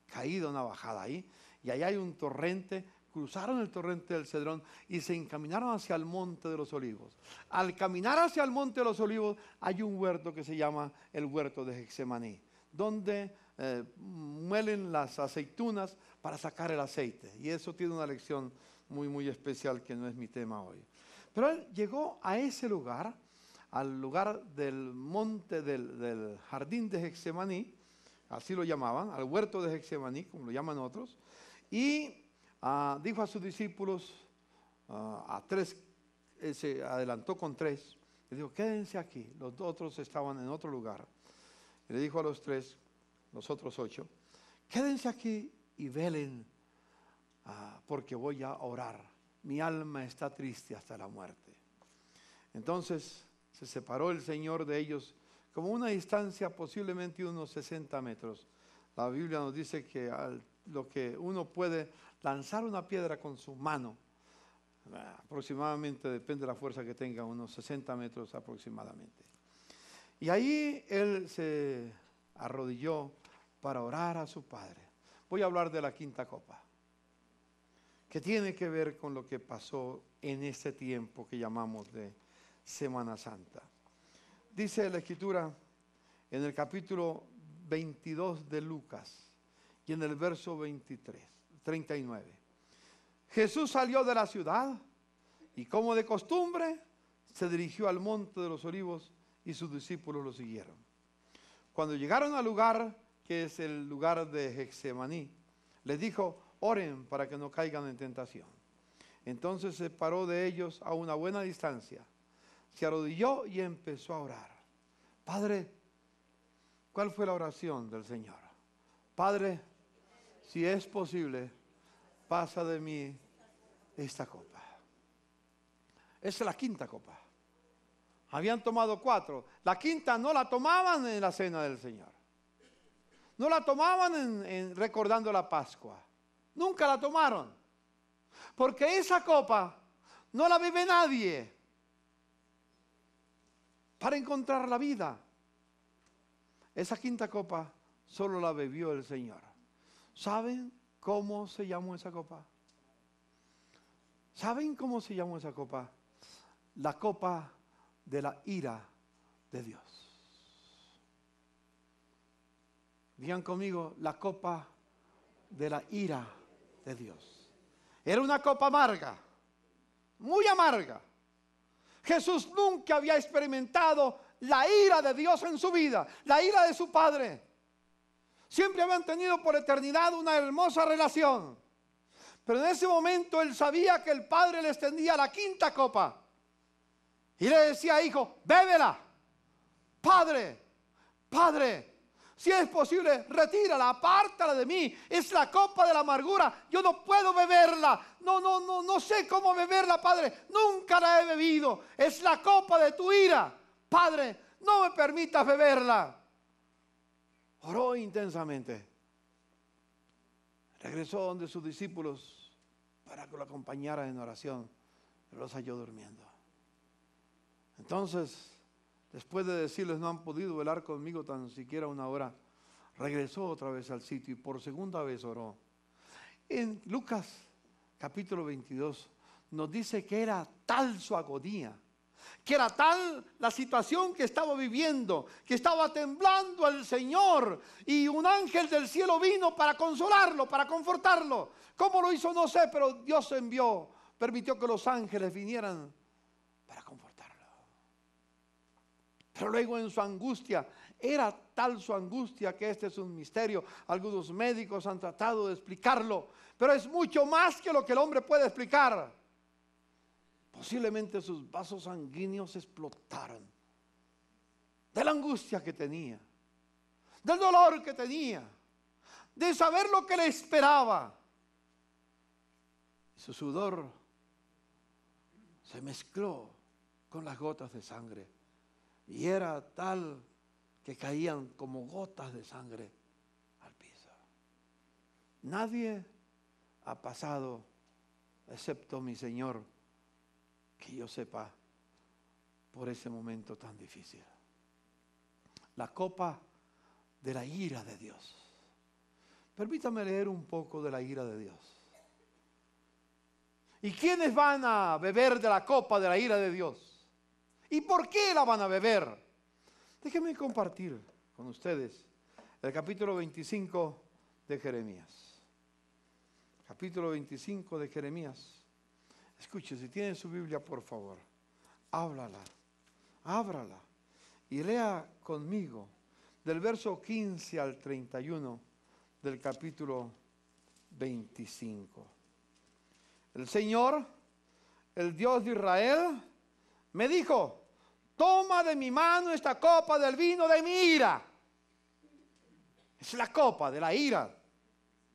caída, una bajada ahí, y allá hay un torrente cruzaron el torrente del Cedrón y se encaminaron hacia el monte de los olivos. Al caminar hacia el monte de los olivos hay un huerto que se llama el huerto de Hexemaní, donde eh, muelen las aceitunas para sacar el aceite. Y eso tiene una lección muy, muy especial que no es mi tema hoy. Pero él llegó a ese lugar, al lugar del monte del, del jardín de Hexemaní, así lo llamaban, al huerto de Hexemaní, como lo llaman otros, y Ah, dijo a sus discípulos, ah, a tres, eh, se adelantó con tres, y dijo, quédense aquí, los otros estaban en otro lugar. Y le dijo a los tres, los otros ocho, quédense aquí y velen, ah, porque voy a orar. Mi alma está triste hasta la muerte. Entonces se separó el Señor de ellos como una distancia posiblemente unos 60 metros. La Biblia nos dice que lo que uno puede lanzar una piedra con su mano, aproximadamente, depende de la fuerza que tenga, unos 60 metros aproximadamente. Y ahí él se arrodilló para orar a su padre. Voy a hablar de la quinta copa, que tiene que ver con lo que pasó en este tiempo que llamamos de Semana Santa. Dice la escritura en el capítulo 22 de Lucas y en el verso 23. 39. Jesús salió de la ciudad y como de costumbre se dirigió al monte de los olivos y sus discípulos lo siguieron. Cuando llegaron al lugar que es el lugar de Hexemaní, les dijo, oren para que no caigan en tentación. Entonces se paró de ellos a una buena distancia, se arrodilló y empezó a orar. Padre, ¿cuál fue la oración del Señor? Padre, si es posible, pasa de mí esta copa. Esa es la quinta copa. Habían tomado cuatro. La quinta no la tomaban en la cena del Señor. No la tomaban recordando la Pascua. Nunca la tomaron. Porque esa copa no la bebe nadie para encontrar la vida. Esa quinta copa solo la bebió el Señor. ¿Saben cómo se llamó esa copa? ¿Saben cómo se llamó esa copa? La copa de la ira de Dios. Digan conmigo, la copa de la ira de Dios. Era una copa amarga, muy amarga. Jesús nunca había experimentado la ira de Dios en su vida, la ira de su Padre. Siempre habían tenido por eternidad una hermosa relación. Pero en ese momento él sabía que el padre le extendía la quinta copa. Y le decía, hijo, bébela. Padre, padre, si es posible, retírala, apártala de mí. Es la copa de la amargura. Yo no puedo beberla. No, no, no, no sé cómo beberla, Padre. Nunca la he bebido. Es la copa de tu ira. Padre, no me permitas beberla oró intensamente. Regresó donde sus discípulos para que lo acompañaran en oración. Pero los halló durmiendo. Entonces, después de decirles no han podido velar conmigo tan siquiera una hora, regresó otra vez al sitio y por segunda vez oró. En Lucas capítulo 22 nos dice que era tal su agonía que era tal la situación que estaba viviendo, que estaba temblando el Señor y un ángel del cielo vino para consolarlo, para confortarlo. ¿Cómo lo hizo? No sé, pero Dios envió, permitió que los ángeles vinieran para confortarlo. Pero luego en su angustia, era tal su angustia que este es un misterio. Algunos médicos han tratado de explicarlo, pero es mucho más que lo que el hombre puede explicar. Posiblemente sus vasos sanguíneos explotaron de la angustia que tenía, del dolor que tenía, de saber lo que le esperaba. Su sudor se mezcló con las gotas de sangre y era tal que caían como gotas de sangre al piso. Nadie ha pasado, excepto mi Señor, que yo sepa por ese momento tan difícil. La copa de la ira de Dios. Permítame leer un poco de la ira de Dios. ¿Y quiénes van a beber de la copa de la ira de Dios? ¿Y por qué la van a beber? Déjenme compartir con ustedes el capítulo 25 de Jeremías. Capítulo 25 de Jeremías. Escuche, si tienen su Biblia, por favor, háblala, ábrala y lea conmigo del verso 15 al 31 del capítulo 25. El Señor, el Dios de Israel, me dijo, toma de mi mano esta copa del vino de mi ira. Es la copa de la ira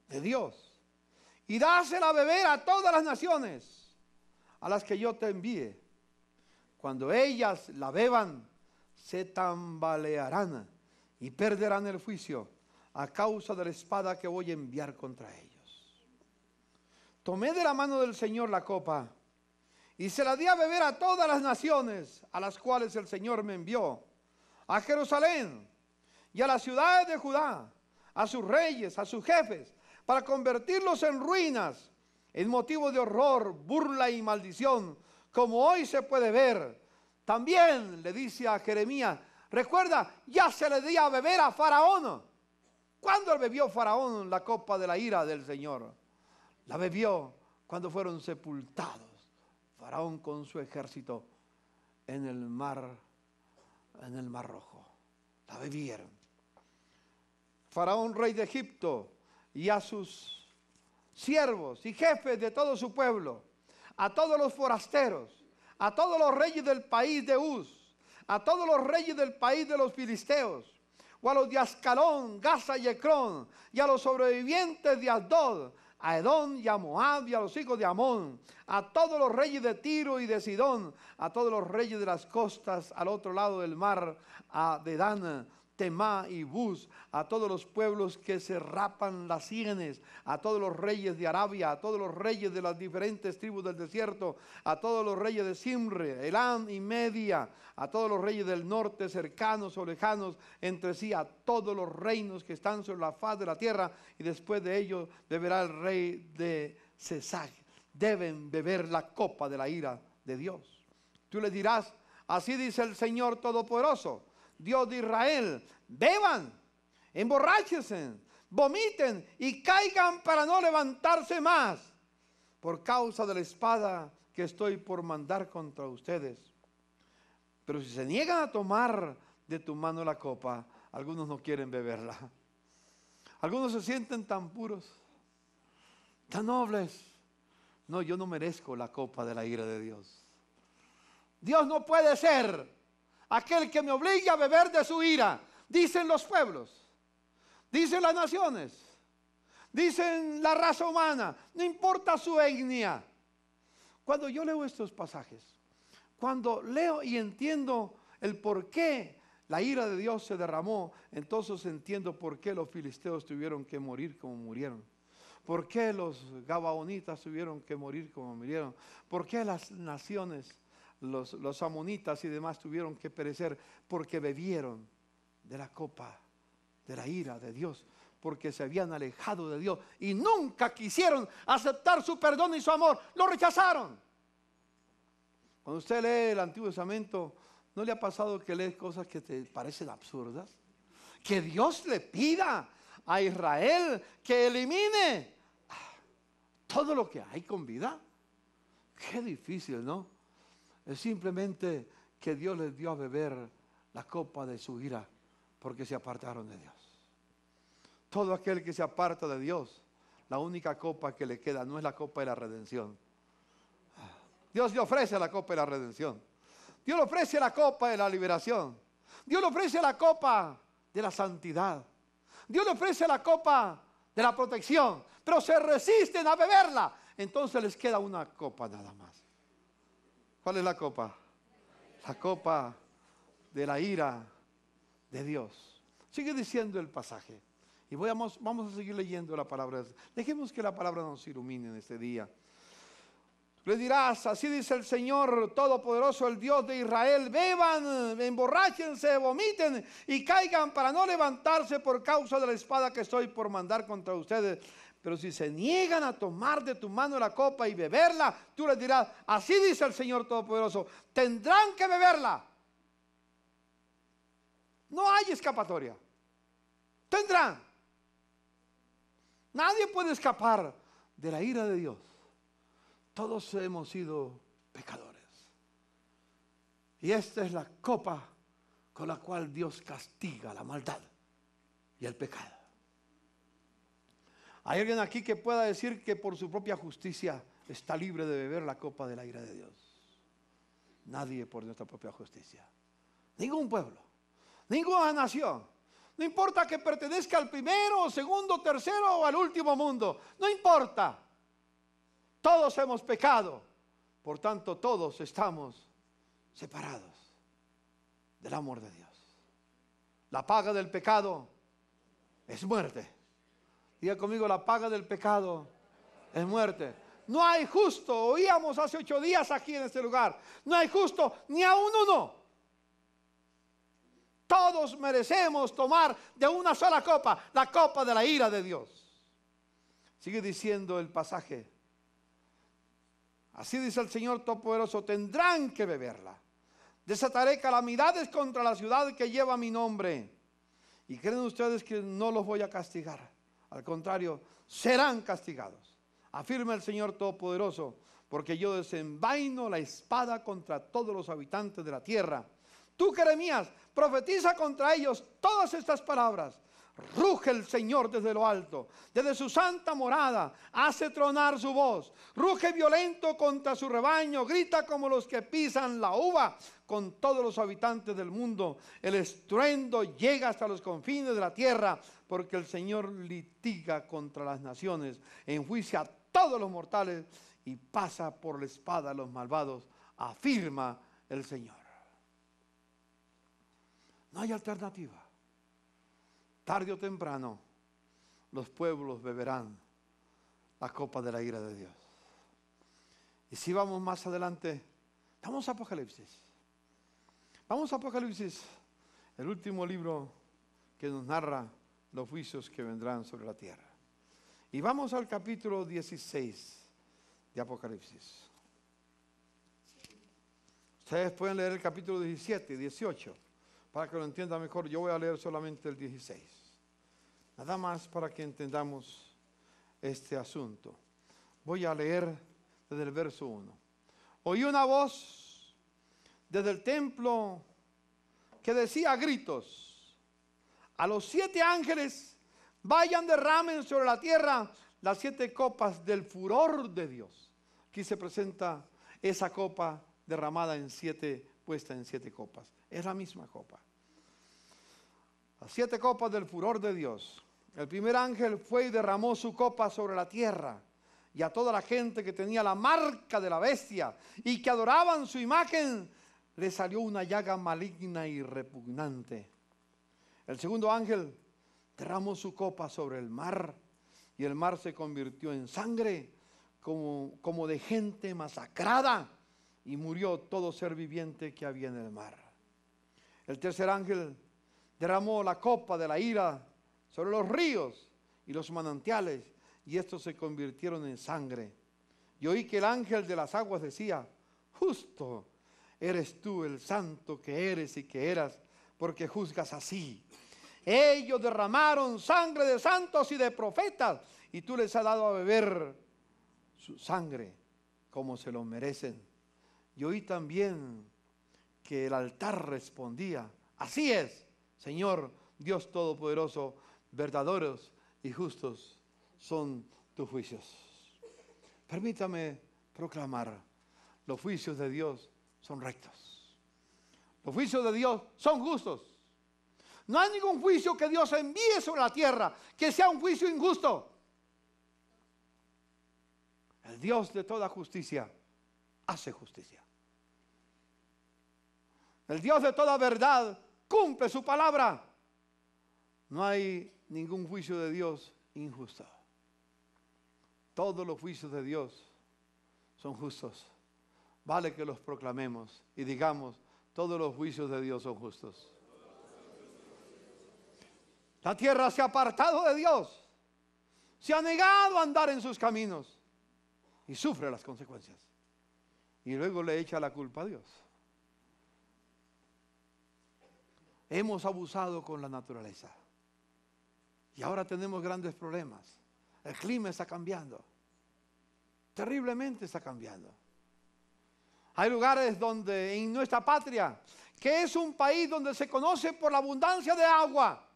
de Dios. Y dásela a beber a todas las naciones a las que yo te envíe. Cuando ellas la beban, se tambalearán y perderán el juicio a causa de la espada que voy a enviar contra ellos. Tomé de la mano del Señor la copa y se la di a beber a todas las naciones a las cuales el Señor me envió, a Jerusalén y a las ciudades de Judá, a sus reyes, a sus jefes, para convertirlos en ruinas en motivo de horror, burla y maldición, como hoy se puede ver. También le dice a Jeremías, recuerda, ya se le dio a beber a Faraón. ¿Cuándo bebió Faraón la copa de la ira del Señor? La bebió cuando fueron sepultados Faraón con su ejército en el mar, en el mar rojo. La bebieron. Faraón, rey de Egipto, y a sus siervos y jefes de todo su pueblo, a todos los forasteros, a todos los reyes del país de Uz, a todos los reyes del país de los filisteos, o a los de Ascalón, Gaza y Ecrón, y a los sobrevivientes de Asdod, a Edom y a Moab y a los hijos de Amón, a todos los reyes de Tiro y de Sidón, a todos los reyes de las costas al otro lado del mar, a Dedán, Temá y Bus, a todos los pueblos que se rapan las sienes, a todos los reyes de Arabia, a todos los reyes de las diferentes tribus del desierto, a todos los reyes de Simre, Elán y Media, a todos los reyes del norte, cercanos o lejanos entre sí, a todos los reinos que están sobre la faz de la tierra, y después de ellos beberá el rey de Cesag. Deben beber la copa de la ira de Dios. Tú le dirás, así dice el Señor Todopoderoso Dios de Israel, beban, emborráchense, vomiten y caigan para no levantarse más por causa de la espada que estoy por mandar contra ustedes. Pero si se niegan a tomar de tu mano la copa, algunos no quieren beberla. Algunos se sienten tan puros, tan nobles. No, yo no merezco la copa de la ira de Dios. Dios no puede ser aquel que me obliga a beber de su ira. Dicen los pueblos, dicen las naciones, dicen la raza humana, no importa su etnia. Cuando yo leo estos pasajes, cuando leo y entiendo el por qué la ira de Dios se derramó, entonces entiendo por qué los filisteos tuvieron que morir como murieron. ¿Por qué los gabaonitas tuvieron que morir como murieron? ¿Por qué las naciones los, los amonitas y demás tuvieron que perecer porque bebieron de la copa de la ira de Dios, porque se habían alejado de Dios y nunca quisieron aceptar su perdón y su amor, lo rechazaron. Cuando usted lee el Antiguo Testamento, ¿no le ha pasado que lees cosas que te parecen absurdas? Que Dios le pida a Israel que elimine ah, todo lo que hay con vida. Qué difícil, ¿no? Es simplemente que Dios les dio a beber la copa de su ira porque se apartaron de Dios. Todo aquel que se aparta de Dios, la única copa que le queda no es la copa de la redención. Dios le ofrece la copa de la redención. Dios le ofrece la copa de la liberación. Dios le ofrece la copa de la santidad. Dios le ofrece la copa de la protección. Pero se resisten a beberla. Entonces les queda una copa nada más. ¿Cuál es la copa? La copa de la ira de Dios. Sigue diciendo el pasaje. Y vamos, vamos a seguir leyendo la palabra. Dejemos que la palabra nos ilumine en este día. Le dirás, así dice el Señor Todopoderoso, el Dios de Israel, beban, emborráchense, vomiten y caigan para no levantarse por causa de la espada que estoy por mandar contra ustedes. Pero si se niegan a tomar de tu mano la copa y beberla, tú les dirás, así dice el Señor Todopoderoso, tendrán que beberla. No hay escapatoria. Tendrán. Nadie puede escapar de la ira de Dios. Todos hemos sido pecadores. Y esta es la copa con la cual Dios castiga la maldad y el pecado. ¿Hay alguien aquí que pueda decir que por su propia justicia está libre de beber la copa del aire de Dios? Nadie por nuestra propia justicia. Ningún pueblo, ninguna nación. No importa que pertenezca al primero, segundo, tercero o al último mundo. No importa. Todos hemos pecado. Por tanto, todos estamos separados del amor de Dios. La paga del pecado es muerte. Diga conmigo, la paga del pecado es muerte. No hay justo, oíamos hace ocho días aquí en este lugar, no hay justo ni a uno. Todos merecemos tomar de una sola copa, la copa de la ira de Dios. Sigue diciendo el pasaje. Así dice el Señor Todopoderoso, tendrán que beberla. Desataré calamidades contra la ciudad que lleva mi nombre. ¿Y creen ustedes que no los voy a castigar? Al contrario, serán castigados. Afirma el Señor Todopoderoso, porque yo desenvaino la espada contra todos los habitantes de la tierra. Tú, Jeremías, profetiza contra ellos todas estas palabras Ruge el Señor desde lo alto, desde su santa morada, hace tronar su voz. Ruge violento contra su rebaño, grita como los que pisan la uva con todos los habitantes del mundo. El estruendo llega hasta los confines de la tierra, porque el Señor litiga contra las naciones, enjuicia a todos los mortales y pasa por la espada a los malvados, afirma el Señor. No hay alternativa tarde o temprano, los pueblos beberán la copa de la ira de Dios. Y si vamos más adelante, vamos a Apocalipsis. Vamos a Apocalipsis, el último libro que nos narra los juicios que vendrán sobre la tierra. Y vamos al capítulo 16 de Apocalipsis. Ustedes pueden leer el capítulo 17 y 18 para que lo entiendan mejor. Yo voy a leer solamente el 16. Nada más para que entendamos este asunto. Voy a leer desde el verso 1. Oí una voz desde el templo que decía a gritos, a los siete ángeles, vayan derramen sobre la tierra las siete copas del furor de Dios. Aquí se presenta esa copa derramada en siete, puesta en siete copas. Es la misma copa. Las siete copas del furor de Dios. El primer ángel fue y derramó su copa sobre la tierra y a toda la gente que tenía la marca de la bestia y que adoraban su imagen, le salió una llaga maligna y repugnante. El segundo ángel derramó su copa sobre el mar y el mar se convirtió en sangre como, como de gente masacrada y murió todo ser viviente que había en el mar. El tercer ángel derramó la copa de la ira sobre los ríos y los manantiales, y estos se convirtieron en sangre. Y oí que el ángel de las aguas decía, justo eres tú el santo que eres y que eras, porque juzgas así. Ellos derramaron sangre de santos y de profetas, y tú les has dado a beber su sangre como se lo merecen. Y oí también que el altar respondía, así es, Señor Dios Todopoderoso, verdaderos y justos son tus juicios. Permítame proclamar, los juicios de Dios son rectos. Los juicios de Dios son justos. No hay ningún juicio que Dios envíe sobre la tierra que sea un juicio injusto. El Dios de toda justicia hace justicia. El Dios de toda verdad cumple su palabra. No hay ningún juicio de Dios injusto. Todos los juicios de Dios son justos. Vale que los proclamemos y digamos, todos los juicios de Dios son justos. La tierra se ha apartado de Dios, se ha negado a andar en sus caminos y sufre las consecuencias. Y luego le echa la culpa a Dios. Hemos abusado con la naturaleza. Y ahora tenemos grandes problemas. El clima está cambiando. Terriblemente está cambiando. Hay lugares donde en nuestra patria, que es un país donde se conoce por la abundancia de agua,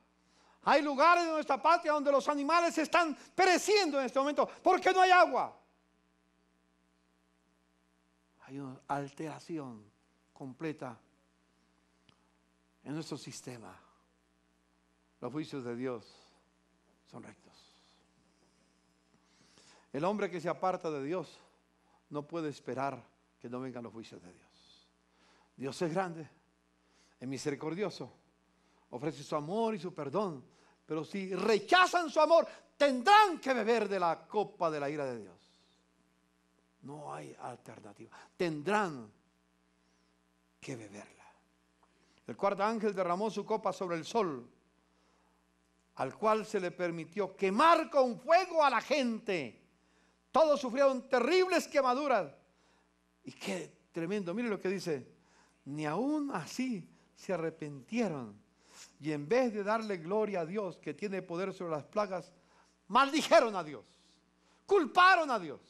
hay lugares en nuestra patria donde los animales están pereciendo en este momento porque no hay agua. Hay una alteración completa en nuestro sistema. Los juicios de Dios son rectos. El hombre que se aparta de Dios no puede esperar que no vengan los juicios de Dios. Dios es grande, es misericordioso, ofrece su amor y su perdón, pero si rechazan su amor, tendrán que beber de la copa de la ira de Dios. No hay alternativa. Tendrán que beberla. El cuarto ángel derramó su copa sobre el sol al cual se le permitió quemar con fuego a la gente. Todos sufrieron terribles quemaduras. Y qué tremendo, miren lo que dice, ni aún así se arrepintieron. Y en vez de darle gloria a Dios, que tiene poder sobre las plagas, maldijeron a Dios, culparon a Dios.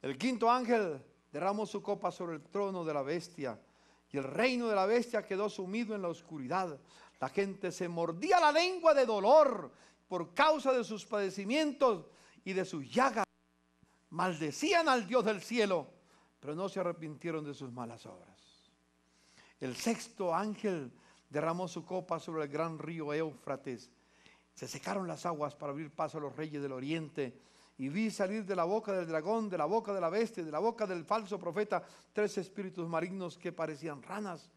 El quinto ángel derramó su copa sobre el trono de la bestia y el reino de la bestia quedó sumido en la oscuridad la gente se mordía la lengua de dolor por causa de sus padecimientos y de sus llagas. Maldecían al Dios del cielo, pero no se arrepintieron de sus malas obras. El sexto ángel derramó su copa sobre el gran río Éufrates. Se secaron las aguas para abrir paso a los reyes del oriente. Y vi salir de la boca del dragón, de la boca de la bestia, de la boca del falso profeta, tres espíritus marinos que parecían ranas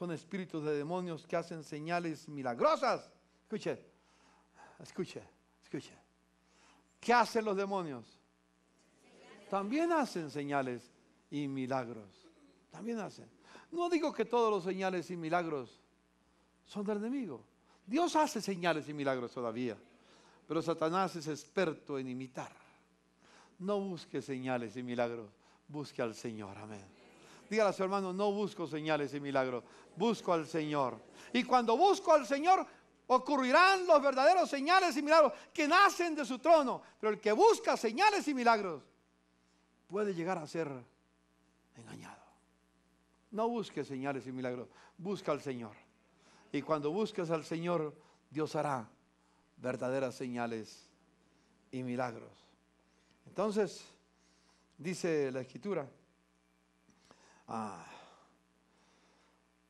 son espíritus de demonios que hacen señales milagrosas. Escuche, escuche, escuche. ¿Qué hacen los demonios? También hacen señales y milagros. También hacen. No digo que todos los señales y milagros son del enemigo. Dios hace señales y milagros todavía. Pero Satanás es experto en imitar. No busque señales y milagros, busque al Señor. Amén. Dígale a su hermano, no busco señales y milagros, busco al Señor. Y cuando busco al Señor, ocurrirán los verdaderos señales y milagros que nacen de su trono. Pero el que busca señales y milagros puede llegar a ser engañado. No busques señales y milagros, busca al Señor. Y cuando busques al Señor, Dios hará verdaderas señales y milagros. Entonces, dice la escritura, Ah.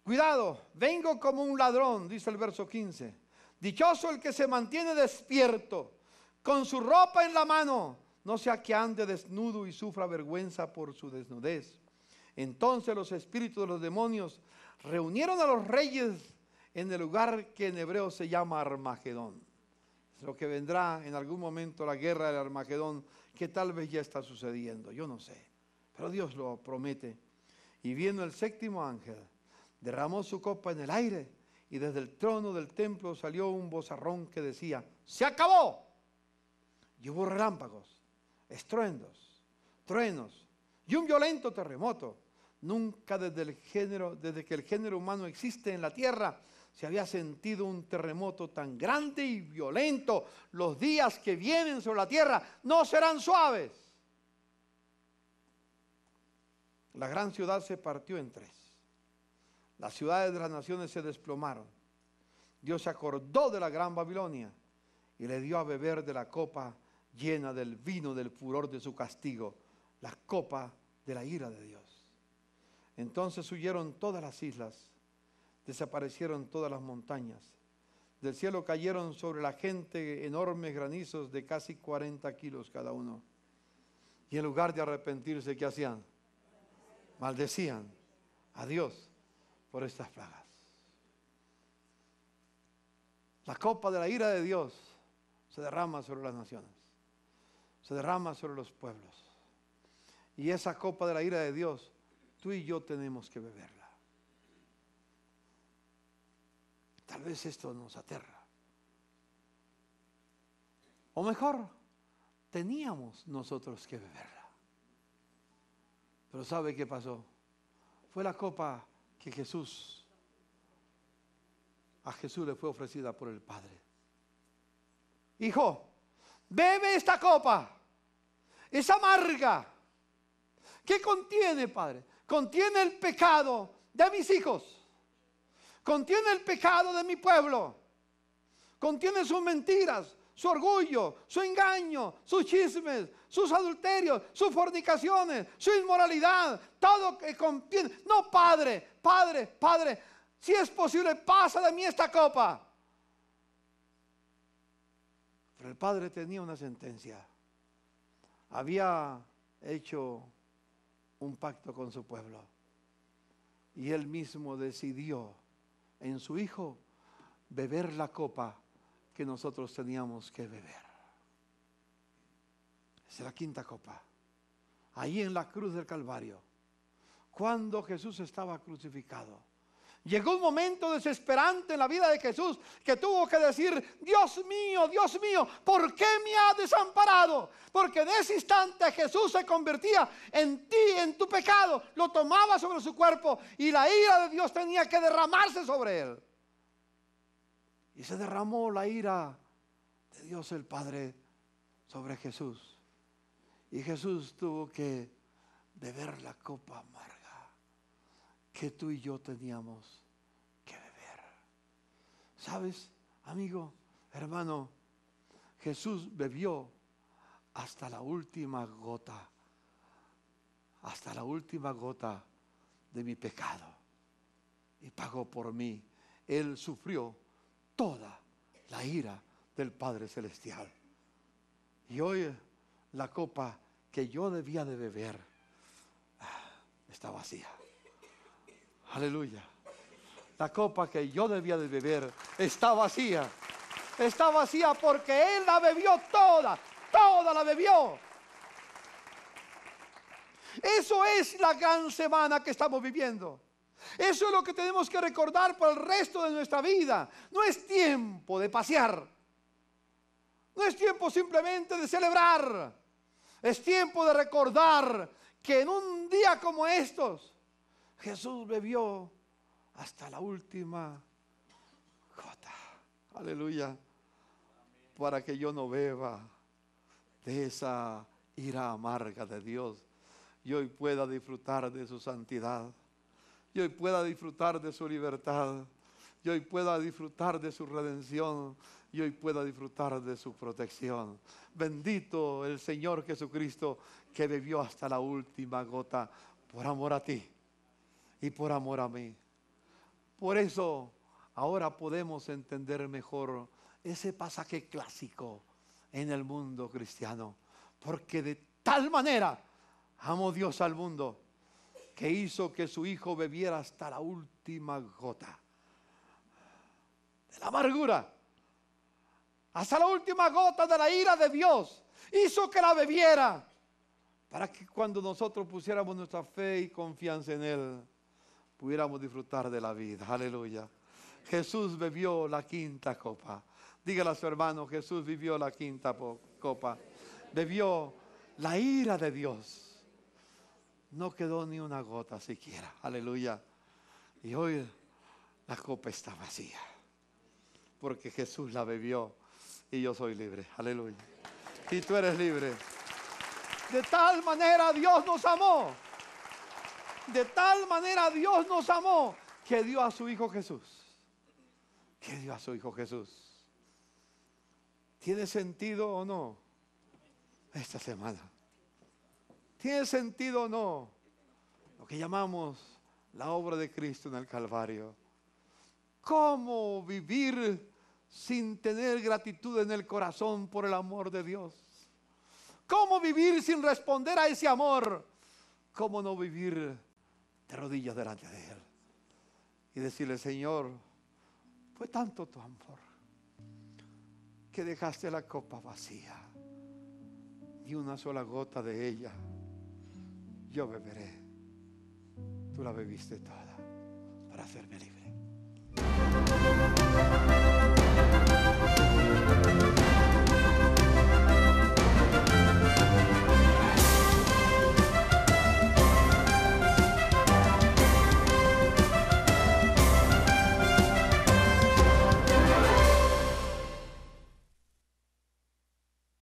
Cuidado, vengo como un ladrón, dice el verso 15. Dichoso el que se mantiene despierto, con su ropa en la mano, no sea que ande desnudo y sufra vergüenza por su desnudez. Entonces los espíritus de los demonios reunieron a los reyes en el lugar que en hebreo se llama Armagedón. lo que vendrá en algún momento la guerra del Armagedón, que tal vez ya está sucediendo, yo no sé, pero Dios lo promete. Y viendo el séptimo ángel, derramó su copa en el aire y desde el trono del templo salió un bozarrón que decía, se acabó. Y hubo relámpagos, estruendos, truenos y un violento terremoto. Nunca desde, el género, desde que el género humano existe en la tierra se había sentido un terremoto tan grande y violento. Los días que vienen sobre la tierra no serán suaves. La gran ciudad se partió en tres. Las ciudades de las naciones se desplomaron. Dios se acordó de la gran Babilonia y le dio a beber de la copa llena del vino del furor de su castigo, la copa de la ira de Dios. Entonces huyeron todas las islas, desaparecieron todas las montañas. Del cielo cayeron sobre la gente enormes granizos de casi 40 kilos cada uno. Y en lugar de arrepentirse, ¿qué hacían? maldecían a Dios por estas plagas. La copa de la ira de Dios se derrama sobre las naciones, se derrama sobre los pueblos. Y esa copa de la ira de Dios, tú y yo tenemos que beberla. Tal vez esto nos aterra. O mejor, teníamos nosotros que beberla. Pero ¿sabe qué pasó? Fue la copa que Jesús, a Jesús le fue ofrecida por el Padre. Hijo, bebe esta copa. Es amarga. ¿Qué contiene, Padre? Contiene el pecado de mis hijos. Contiene el pecado de mi pueblo. Contiene sus mentiras, su orgullo, su engaño, sus chismes, sus adulterios, sus fornicaciones, su inmoralidad, todo que contiene. No, Padre, Padre, Padre, si es posible, pasa de mí esta copa. Pero el Padre tenía una sentencia. Había hecho un pacto con su pueblo. Y él mismo decidió en su Hijo beber la copa que nosotros teníamos que beber. Es la quinta copa. Ahí en la cruz del Calvario, cuando Jesús estaba crucificado. Llegó un momento desesperante en la vida de Jesús que tuvo que decir, Dios mío, Dios mío, ¿por qué me ha desamparado? Porque de ese instante Jesús se convertía en ti, en tu pecado, lo tomaba sobre su cuerpo y la ira de Dios tenía que derramarse sobre él. Y se derramó la ira de Dios el Padre sobre Jesús. Y Jesús tuvo que beber la copa amarga que tú y yo teníamos que beber. ¿Sabes, amigo, hermano? Jesús bebió hasta la última gota, hasta la última gota de mi pecado y pagó por mí. Él sufrió toda la ira del Padre Celestial. Y hoy eh, la copa que yo debía de beber ah, está vacía. Aleluya. La copa que yo debía de beber está vacía. Está vacía porque Él la bebió toda. Toda la bebió. Eso es la gran semana que estamos viviendo. Eso es lo que tenemos que recordar para el resto de nuestra vida. No es tiempo de pasear. No es tiempo simplemente de celebrar. Es tiempo de recordar que en un día como estos Jesús bebió hasta la última gota. Aleluya. Para que yo no beba de esa ira amarga de Dios y hoy pueda disfrutar de su santidad y hoy pueda disfrutar de su libertad, y hoy pueda disfrutar de su redención, y hoy pueda disfrutar de su protección. Bendito el Señor Jesucristo que bebió hasta la última gota por amor a ti y por amor a mí. Por eso ahora podemos entender mejor ese pasaje clásico en el mundo cristiano, porque de tal manera amó Dios al mundo que hizo que su hijo bebiera hasta la última gota. De la amargura, hasta la última gota de la ira de Dios, hizo que la bebiera para que cuando nosotros pusiéramos nuestra fe y confianza en Él, pudiéramos disfrutar de la vida. Aleluya. Jesús bebió la quinta copa. Dígale a su hermano, Jesús vivió la quinta copa. Bebió la ira de Dios no quedó ni una gota siquiera. Aleluya. Y hoy la copa está vacía. Porque Jesús la bebió y yo soy libre. Aleluya. Y tú eres libre. De tal manera Dios nos amó. De tal manera Dios nos amó que dio a su Hijo Jesús. Que dio a su Hijo Jesús. ¿Tiene sentido o no? Esta semana. ¿Tiene sentido o no? Lo que llamamos la obra de Cristo en el Calvario. ¿Cómo vivir sin tener gratitud en el corazón por el amor de Dios? ¿Cómo vivir sin responder a ese amor? ¿Cómo no vivir de rodillas delante de Él? Y decirle, Señor, fue tanto tu amor que dejaste la copa vacía, ni una sola gota de ella yo beberé. Tú la bebiste toda para hacerme libre.